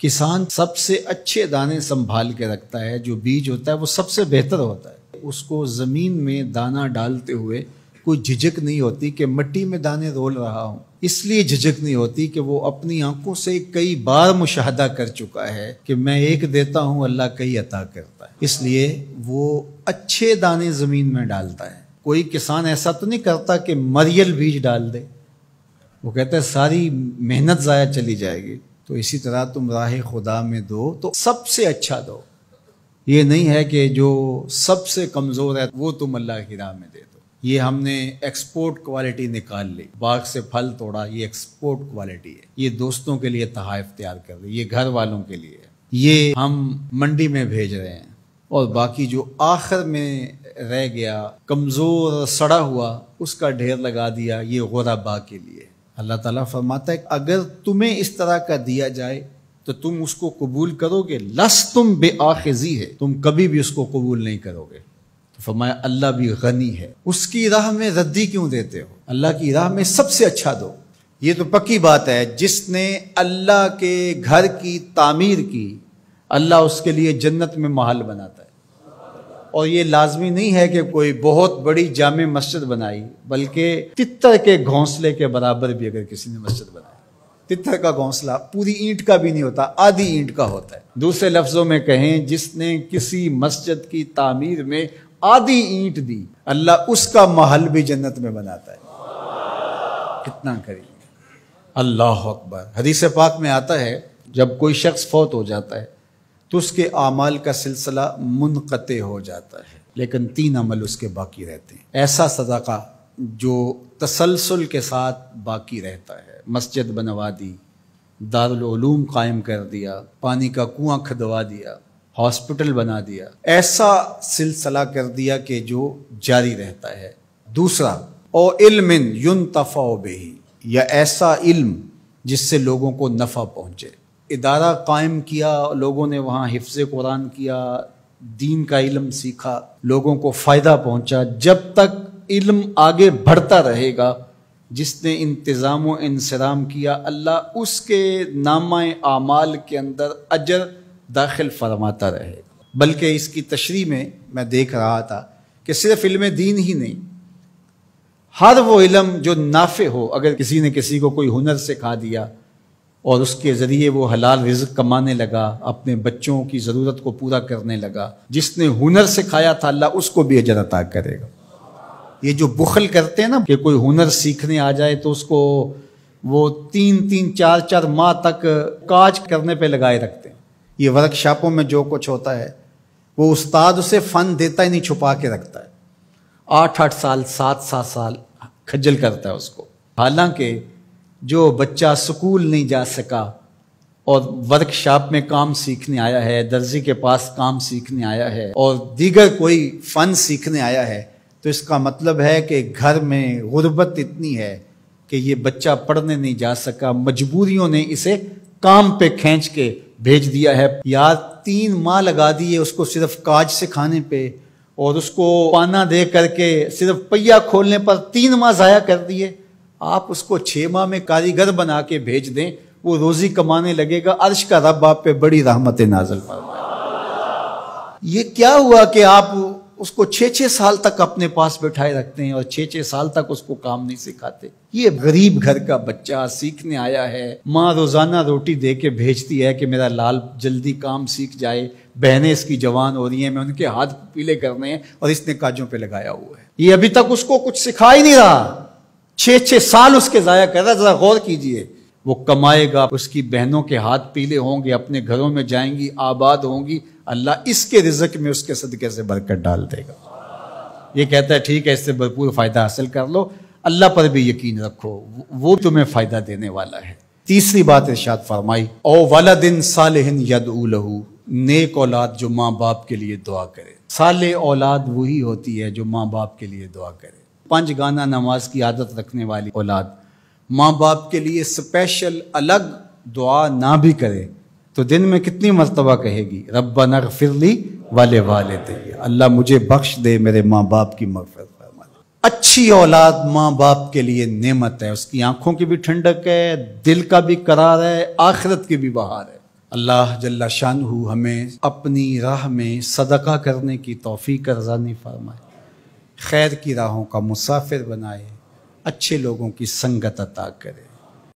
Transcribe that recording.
किसान सबसे अच्छे दाने संभाल के रखता है जो बीज होता है वो सबसे बेहतर होता है उसको ज़मीन में दाना डालते हुए कोई झिझक नहीं होती कि मिट्टी में दाने रोल रहा हूँ इसलिए झिझक नहीं होती कि वो अपनी आंखों से कई बार मुशाहदा कर चुका है कि मैं एक देता हूँ अल्लाह कई अता करता है इसलिए वो अच्छे दाने ज़मीन में डालता है कोई किसान ऐसा तो नहीं करता कि मरियल बीज डाल दे वो कहता है सारी मेहनत ज़ाया चली जाएगी तो इसी तरह तुम राह खुदा में दो तो सबसे अच्छा दो ये नहीं है कि जो सबसे कमज़ोर है वो तुम अल्लाह की राह में दे दो ये हमने एक्सपोर्ट क्वालिटी निकाल ली बाग से फल तोड़ा ये एक्सपोर्ट क्वालिटी है ये दोस्तों के लिए तहाइफ तैयार कर रही ये घर वालों के लिए ये हम मंडी में भेज रहे हैं और बाकी जो आखिर में रह गया कमज़ोर सड़ा हुआ उसका ढेर लगा दिया ये गोराबा के लिए अल्लाह ताला फरमाता है अगर तुम्हें इस तरह का दिया जाए तो तुम उसको कबूल करोगे लस तुम बे आखिजी है तुम कभी भी उसको कबूल नहीं करोगे तो फरमाया अल्लाह भी गनी है उसकी राह में रद्दी क्यों देते हो अल्लाह की राह में सबसे अच्छा दो ये तो पक्की बात है जिसने अल्लाह के घर की तामीर की अल्लाह उसके लिए जन्नत में महल बनाता है और ये लाजमी नहीं है कि कोई बहुत बड़ी जाम मस्जिद बनाई बल्कि तितर के घोंसले के बराबर भी अगर किसी ने मस्जिद बनाई तितर का घोंसला पूरी ईंट का भी नहीं होता आधी ईंट का होता है दूसरे लफ्जों में कहें जिसने किसी मस्जिद की तामीर में आधी ईंट दी अल्लाह उसका महल भी जन्नत में बनाता है कितना करिए अल्लाह अकबर हदीस पाक में आता है जब कोई शख्स फौत हो जाता है तो उसके अमाल का सिलसिला मुनक़ हो जाता है लेकिन तीन अमल उसके बाकी रहते हैं ऐसा सदाका जो तसलसल के साथ बाकी रहता है मस्जिद बनवा दी दारूम कायम कर दिया पानी का कुआं खदवा दिया हॉस्पिटल बना दिया ऐसा सिलसिला कर दिया कि जो जारी रहता है दूसरा ओ इल्मिन युन तफ़ा बेही या ऐसा इल्म जिससे लोगों को नफ़ा पहुँचे इदारा कायम किया लोगों ने वहाँ हिफ्ज़ कुरान किया दीन का इलम सीखा लोगों को फ़ायदा पहुँचा जब तक इल्म आगे बढ़ता रहेगा जिसने इंतज़ाम इंसराम किया अल्लाह उसके नामा आमाल के अंदर अजर दाखिल फरमाता रहेगा बल्कि इसकी तशरी में मैं देख रहा था कि सिर्फ इल्म दीन ही नहीं हर वो इलम जो नाफे हो अगर किसी ने किसी को कोई हुनर सिखा दिया और उसके ज़रिए वो हलाल रिज कमाने लगा अपने बच्चों की ज़रूरत को पूरा करने लगा जिसने हुनर से खाया था अल्लाह उसको भी अजर अता करेगा ये जो बुखल करते हैं ना कि कोई हुनर सीखने आ जाए तो उसको वो तीन तीन चार चार माह तक काज करने पे लगाए रखते हैं ये वर्कशॉपों में जो कुछ होता है वो उस्ताद उसे फ़न देता ही नहीं छुपा के रखता है आठ आठ साल सात सात साल खज्जल करता है उसको हालांकि जो बच्चा स्कूल नहीं जा सका और वर्कशॉप में काम सीखने आया है दर्जी के पास काम सीखने आया है और दीगर कोई फन सीखने आया है तो इसका मतलब है कि घर में गुर्बत इतनी है कि ये बच्चा पढ़ने नहीं जा सका मजबूरियों ने इसे काम पे खींच के भेज दिया है यार तीन माह लगा दिए उसको सिर्फ काज सिखाने पे और उसको पाना दे करके सिर्फ पहिया खोलने पर तीन माह ज़ाया कर दिए आप उसको छः माह में कारीगर बना के भेज दें वो रोजी कमाने लगेगा अर्श का रब आप पे बड़ी रहमत नाजल फरमाए ये क्या हुआ कि आप उसको छः छः साल तक अपने पास बैठाए रखते हैं और छः छः साल तक उसको काम नहीं सिखाते ये गरीब घर का बच्चा सीखने आया है माँ रोजाना रोटी दे के भेजती है कि मेरा लाल जल्दी काम सीख जाए बहनें इसकी जवान हो रही हैं मैं उनके हाथ पीले कर रहे हैं और इसने काजों पे लगाया हुआ है ये अभी तक उसको कुछ सिखा ही नहीं रहा छह छह साल उसके ज़ाया कर रहा ज़रा गौर कीजिए वो कमाएगा उसकी बहनों के हाथ पीले होंगे अपने घरों में जाएंगी आबाद होंगी अल्लाह इसके रिजक में उसके सदक़े से बरकत डाल देगा ये कहता है ठीक है इससे भरपूर फ़ायदा हासिल कर लो अल्लाह पर भी यकीन रखो वो तुम्हें फ़ायदा देने वाला है तीसरी बात इर्शाद फरमाई ओ वाला दिन साल यद उलहू नेक औलाद जो माँ बाप के लिए दुआ करे साल औलाद वही होती है जो माँ बाप के लिए दुआ करे पांच गाना नमाज की आदत रखने वाली औलाद माँ बाप के लिए स्पेशल अलग दुआ ना भी करे तो दिन में कितनी मरतबा कहेगी रब्बा नग फिरली वाले वाले तैया अल्लाह मुझे बख्श दे मेरे माँ बाप की मफरत अच्छी औलाद माँ बाप के लिए नेमत है उसकी आंखों की भी ठंडक है दिल का भी करार है आखिरत की भी बहार है अल्लाह जल्ला शान हमें अपनी राह में सदका करने की तोफ़ी कर रजानी फरमाए खैर की राहों का मुसाफिर बनाए अच्छे लोगों की संगत अता करे